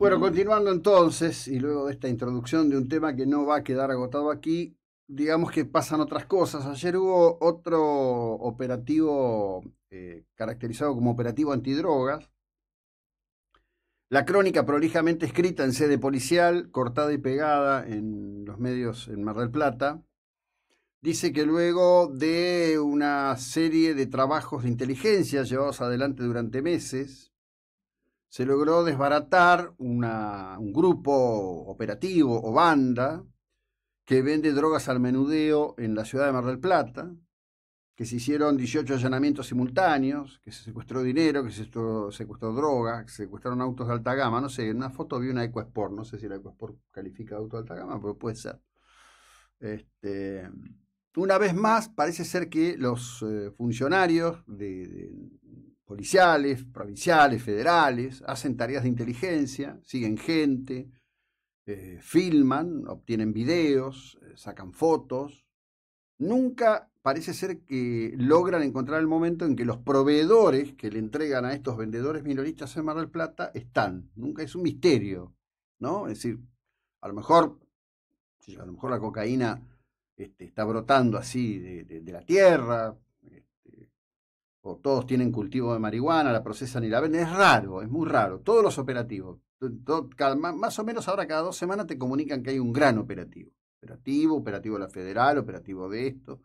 Bueno, continuando entonces, y luego de esta introducción de un tema que no va a quedar agotado aquí, digamos que pasan otras cosas. Ayer hubo otro operativo eh, caracterizado como operativo antidrogas. La crónica prolijamente escrita en sede policial, cortada y pegada en los medios en Mar del Plata, dice que luego de una serie de trabajos de inteligencia llevados adelante durante meses, se logró desbaratar un grupo operativo o banda que vende drogas al menudeo en la ciudad de Mar del Plata, que se hicieron 18 allanamientos simultáneos, que se secuestró dinero, que se secuestró, droga, que se secuestraron autos de alta gama. No sé, en una foto vi una EcoSport, no sé si la EcoSport califica de auto de alta gama, pero puede ser. Este, una vez más, parece ser que los eh, funcionarios de policiales, provinciales, federales, hacen tareas de inteligencia, siguen gente, eh, filman, obtienen videos, eh, sacan fotos. Nunca parece ser que logran encontrar el momento en que los proveedores que le entregan a estos vendedores minoristas en Mar del Plata están. Nunca es un misterio, ¿no? Es decir, a lo mejor, a lo mejor la cocaína este, está brotando así de la tierra, o todos tienen cultivo de marihuana, la procesan y la venden. Es raro, es muy raro. Todos los operativos, todo, más o menos ahora cada dos semanas te comunican que hay un gran operativo. Operativo, operativo de la federal, operativo de esto.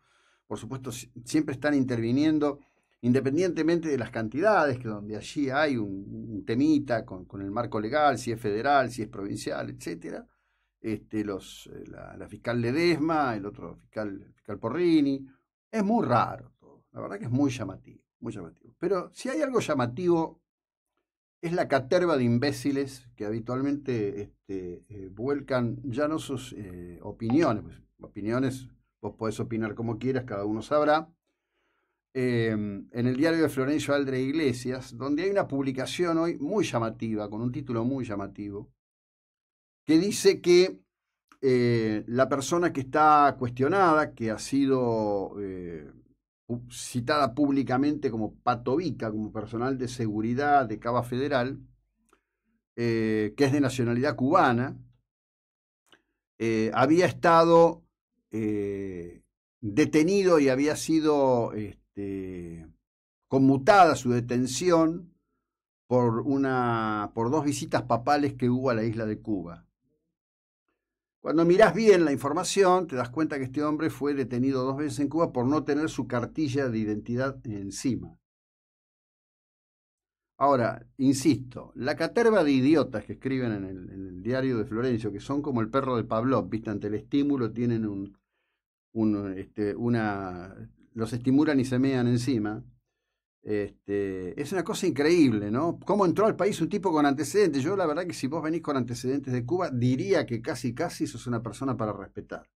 Por supuesto, siempre están interviniendo, independientemente de las cantidades, que donde allí hay un, temita con, el marco legal, si es federal, si es provincial, etc. Este, los, eh, la, fiscal Ledesma, el otro fiscal, fiscal Porrini. Es muy raro La verdad que es muy llamativo muy llamativo. Pero si hay algo llamativo, es la caterva de imbéciles que habitualmente este, eh, vuelcan ya no sus eh, opiniones, pues, opiniones vos podés opinar como quieras, cada uno sabrá, em, en el diario de Florencio Aldre Iglesias, donde hay una publicación hoy muy llamativa, con un título muy llamativo, que dice que eh, la persona que está cuestionada, que ha sido citada públicamente como Patovica, como personal de seguridad de Cava Federal, eh, que es de nacionalidad cubana, eh, había estado eh, detenido y había sido este, conmutada su detención por, una, por dos visitas papales que hubo a la isla de Cuba. Cuando mirás bien la información, te das cuenta que este hombre fue detenido dos veces en Cuba por no tener su cartilla de identidad encima. Ahora, insisto, la caterva de idiotas que escriben en el, diario de Florencio, que son como el perro de Pavlov, ¿viste? ante el estímulo tienen un, un este, una... los estimulan y se encima, este, es una cosa increíble, ¿no? ¿Cómo entró al país un tipo con antecedentes? Yo la verdad que si vos venís con antecedentes de Cuba, diría que casi, casi sos una persona para respetar.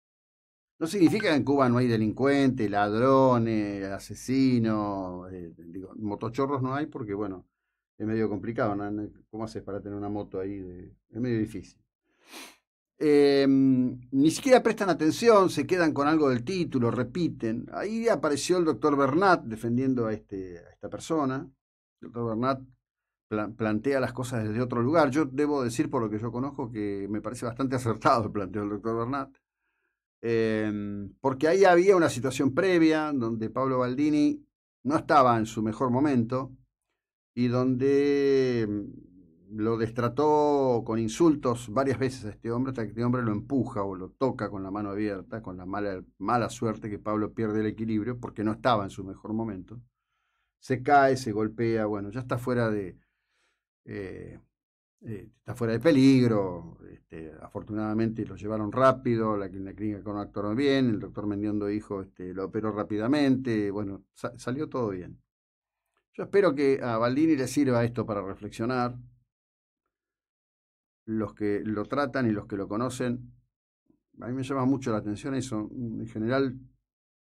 No significa que en Cuba no hay delincuentes, ladrones, asesinos, eh, motochorros no hay porque, bueno, es medio complicado, ¿no? ¿Cómo haces para tener una moto ahí? Es medio difícil. Em, ni siquiera prestan atención, se quedan con algo del título, repiten. Ahí apareció el doctor Bernat defendiendo a, este, a esta persona. El doctor Bernat plantea las cosas desde otro lugar. Yo debo decir, por lo que yo conozco, que me parece bastante acertado el planteo del doctor Bernat. Em, porque ahí había una situación previa donde Pablo Baldini no estaba en su mejor momento y donde lo destrató con insultos varias veces a este hombre, hasta que este hombre lo empuja o lo toca con la mano abierta, con la mala, mala suerte que Pablo pierde el equilibrio porque no estaba en su mejor momento. Se cae, se golpea, bueno, ya está fuera de, eh, eh, está fuera de peligro. Este, afortunadamente lo llevaron rápido, la, la clínica con actuaron bien, el doctor Mendiondo dijo este, lo operó rápidamente, bueno, salió todo bien. Yo espero que a Baldini le sirva esto para reflexionar, los que lo tratan y los que lo conocen. A mí me llama mucho la atención eso. En general,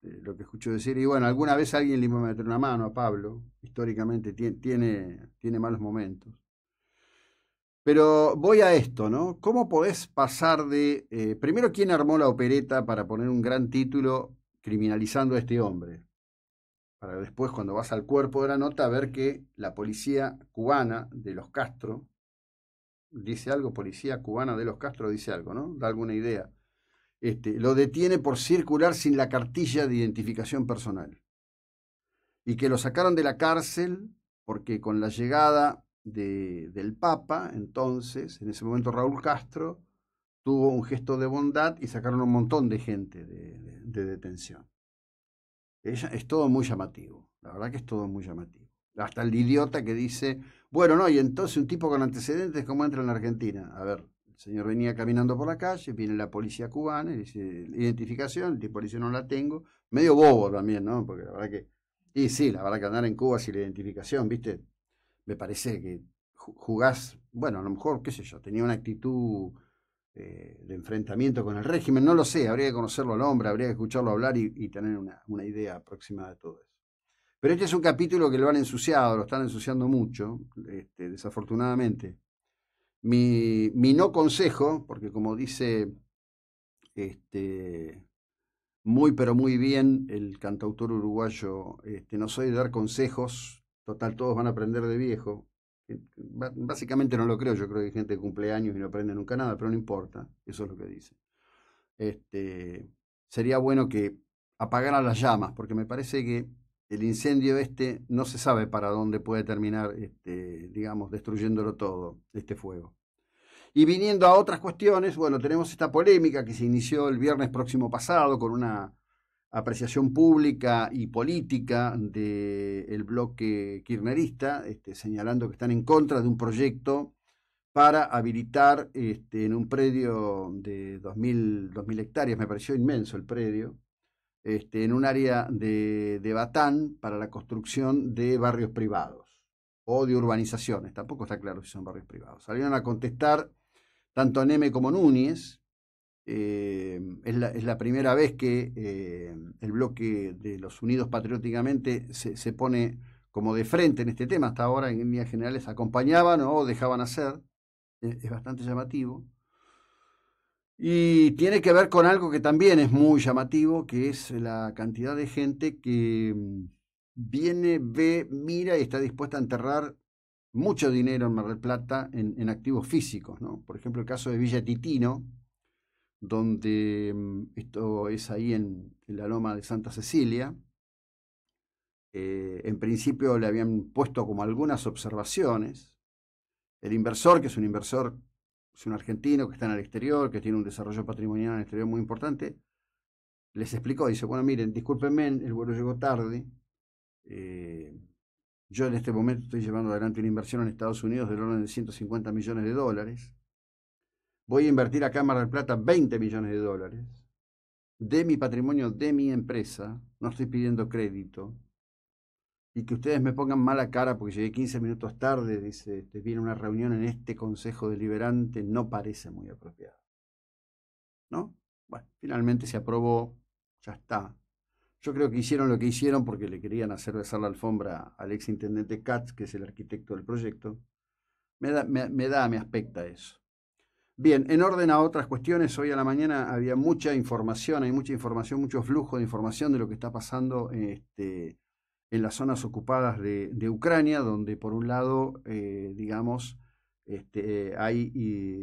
eh, lo que escucho decir, y bueno, alguna vez alguien le iba a meter una mano a Pablo, históricamente tiene, tiene malos momentos. Pero voy a esto, ¿no? ¿Cómo podés pasar de, eh, primero, quién armó la opereta para poner un gran título criminalizando a este hombre? Para después, cuando vas al cuerpo de la nota, ver que la policía cubana de los Castro dice algo, policía cubana de los Castro dice algo, ¿no? Da alguna idea. Este, lo detiene por circular sin la cartilla de identificación personal. Y que lo sacaron de la cárcel porque con la llegada de, del Papa, entonces, en ese momento Raúl Castro, tuvo un gesto de bondad y sacaron un montón de gente de, detención. es todo muy llamativo, la verdad que es todo muy llamativo. Hasta el idiota que dice, bueno, no, y entonces un tipo con antecedentes, ¿cómo entra en la Argentina? A ver, el señor venía caminando por la calle, viene la policía cubana, y dice, identificación, el tipo dice, no la tengo. Medio bobo también, ¿no? Porque la verdad que. Y sí, la verdad que andar en Cuba sin la identificación, ¿viste? Me parece que jugás, bueno, a lo mejor, qué sé yo, tenía una actitud eh, de enfrentamiento con el régimen, no lo sé, habría que conocerlo al hombre, habría que escucharlo hablar y, tener una, una idea aproximada de todo eso. Pero este es un capítulo que lo han ensuciado, lo están ensuciando mucho, este, desafortunadamente. Mi, mi, no consejo, porque como dice este, muy pero muy bien el cantautor uruguayo, este, no soy de dar consejos, total todos van a aprender de viejo. Eh, básicamente no lo creo, yo creo que hay gente que cumple años y no aprende nunca nada, pero no importa, eso es lo que dice. Este, sería bueno que apagaran las llamas, porque me parece que el incendio este no se sabe para dónde puede terminar, este, digamos, destruyéndolo todo, este fuego. Y viniendo a otras cuestiones, bueno, tenemos esta polémica que se inició el viernes próximo pasado con una apreciación pública y política del el bloque kirchnerista, este, señalando que están en contra de un proyecto para habilitar este, en un predio de dos 2.000 hectáreas, me pareció inmenso el predio, este, en un área de, Batán para la construcción de barrios privados o de urbanizaciones. Tampoco está claro si son barrios privados. Salieron a contestar tanto Neme como Núñez. Eh, es, la, primera vez que eh, el bloque de los Unidos Patrióticamente se, pone como de frente en este tema. Hasta ahora, en líneas generales, acompañaban o dejaban hacer. Eh, es bastante llamativo. Y tiene que ver con algo que también es muy llamativo, que es la cantidad de gente que mm, viene, ve, mira y está dispuesta a enterrar mucho dinero en Mar del Plata en, activos físicos. ¿no? Por ejemplo, el caso de Villa Titino, donde mm, esto es ahí en, la loma de Santa Cecilia. Eh, en principio le habían puesto como algunas observaciones. El inversor, que es un inversor es un argentino que está en el exterior, que tiene un desarrollo patrimonial en el exterior muy importante, les explicó, dice, bueno, miren, discúlpenme, el vuelo llegó tarde, eh, yo en este momento estoy llevando adelante una inversión en Estados Unidos del orden de 150 millones de dólares, voy a invertir a Cámara del Plata 20 millones de dólares, de mi patrimonio, de mi empresa, no estoy pidiendo crédito, y que ustedes me pongan mala cara porque llegué 15 minutos tarde, dice, te este, viene una reunión en este consejo deliberante, no parece muy apropiado. ¿No? Bueno, finalmente se aprobó, ya está. Yo creo que hicieron lo que hicieron porque le querían hacer besar la alfombra al ex intendente Katz, que es el arquitecto del proyecto. Me da, me, da, me aspecta eso. Bien, en orden a otras cuestiones, hoy a la mañana había mucha información, hay mucha información, mucho flujo de información de lo que está pasando este, en las zonas ocupadas de, Ucrania, donde por un lado, eh, digamos, este, hay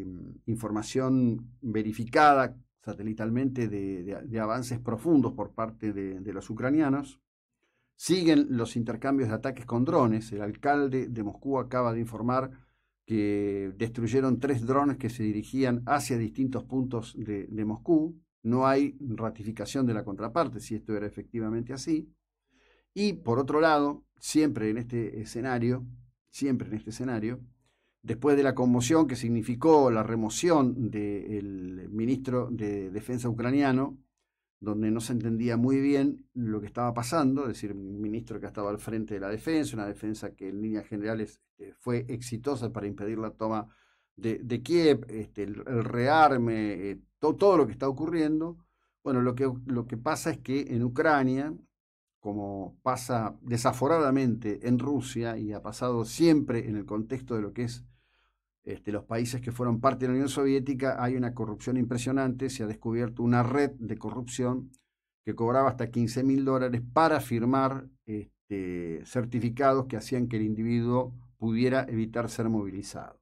mm, información verificada satelitalmente de, avances profundos por parte de, los ucranianos. Siguen los intercambios de ataques con drones. El alcalde de Moscú acaba de informar que destruyeron tres drones que se dirigían hacia distintos puntos de Moscú. No hay ratificación de la contraparte, si esto era efectivamente así. Y por otro lado, siempre en este escenario, siempre en este escenario, después de la conmoción que significó la remoción del ministro de Defensa ucraniano, donde no se entendía muy bien lo que estaba pasando, es decir, un ministro que estaba al frente de la defensa, una defensa que en líneas generales este, fue exitosa para impedir la toma de, Kiev, este, el, rearme, eh, todo lo que está ocurriendo. Bueno, lo que, lo que pasa es que en Ucrania como pasa desaforadamente en Rusia y ha pasado siempre en el contexto de lo que es este, los países que fueron parte de la Unión Soviética, hay una corrupción impresionante, se ha descubierto una red de corrupción que cobraba hasta 15 mil dólares para firmar este, certificados que hacían que el individuo pudiera evitar ser movilizado.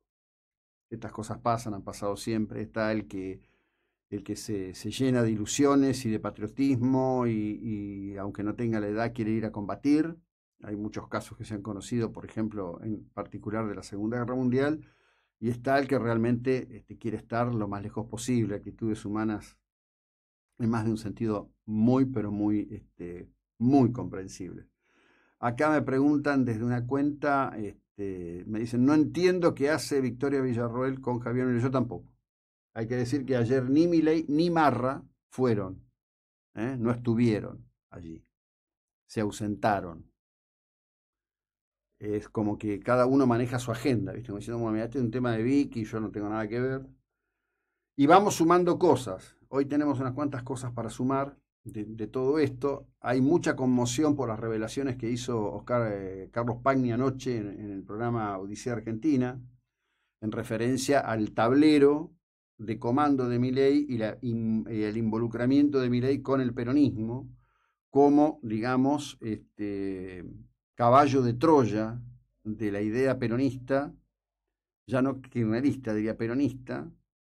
Estas cosas pasan, han pasado siempre. Está el que el que se, llena de ilusiones y de patriotismo y, aunque no tenga la edad quiere ir a combatir. Hay muchos casos que se han conocido, por ejemplo, en particular de la Segunda Guerra Mundial, y está el que realmente este, quiere estar lo más lejos posible, actitudes humanas en más de un sentido muy, pero muy, este, muy comprensible. Acá me preguntan desde una cuenta, este, me dicen, no entiendo qué hace Victoria Villarroel con Javier Núñez, yo tampoco. Hay que decir que ayer ni Miley ni Marra fueron, ¿eh? no estuvieron allí, se ausentaron. Es como que cada uno maneja su agenda, ¿viste? diciendo, bueno, mira, este es un tema de Vicky, yo no tengo nada que ver. Y vamos sumando cosas. Hoy tenemos unas cuantas cosas para sumar de, todo esto. Hay mucha conmoción por las revelaciones que hizo eh, Carlos Pagni anoche en, en el programa Odisea Argentina, en referencia al tablero de comando de Milei y, el involucramiento de Milei con el peronismo como, digamos, este, caballo de Troya de la idea peronista, ya no kirchnerista, diría peronista,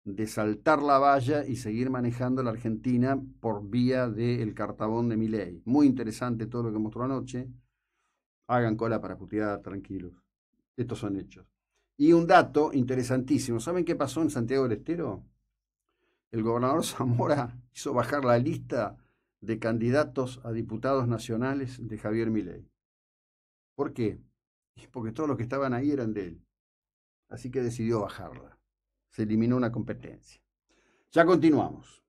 de saltar la valla y seguir manejando la Argentina por vía del cartabón de Milei. Muy interesante todo lo que mostró anoche. Hagan cola para putear, tranquilos. Estos son hechos. Y un dato interesantísimo, ¿saben qué pasó en Santiago del Estero? El gobernador Zamora hizo bajar la lista de candidatos a diputados nacionales de Javier Milei. ¿Por qué? Porque todos los que estaban ahí eran de él. Así que decidió bajarla. Se eliminó una competencia. Ya continuamos.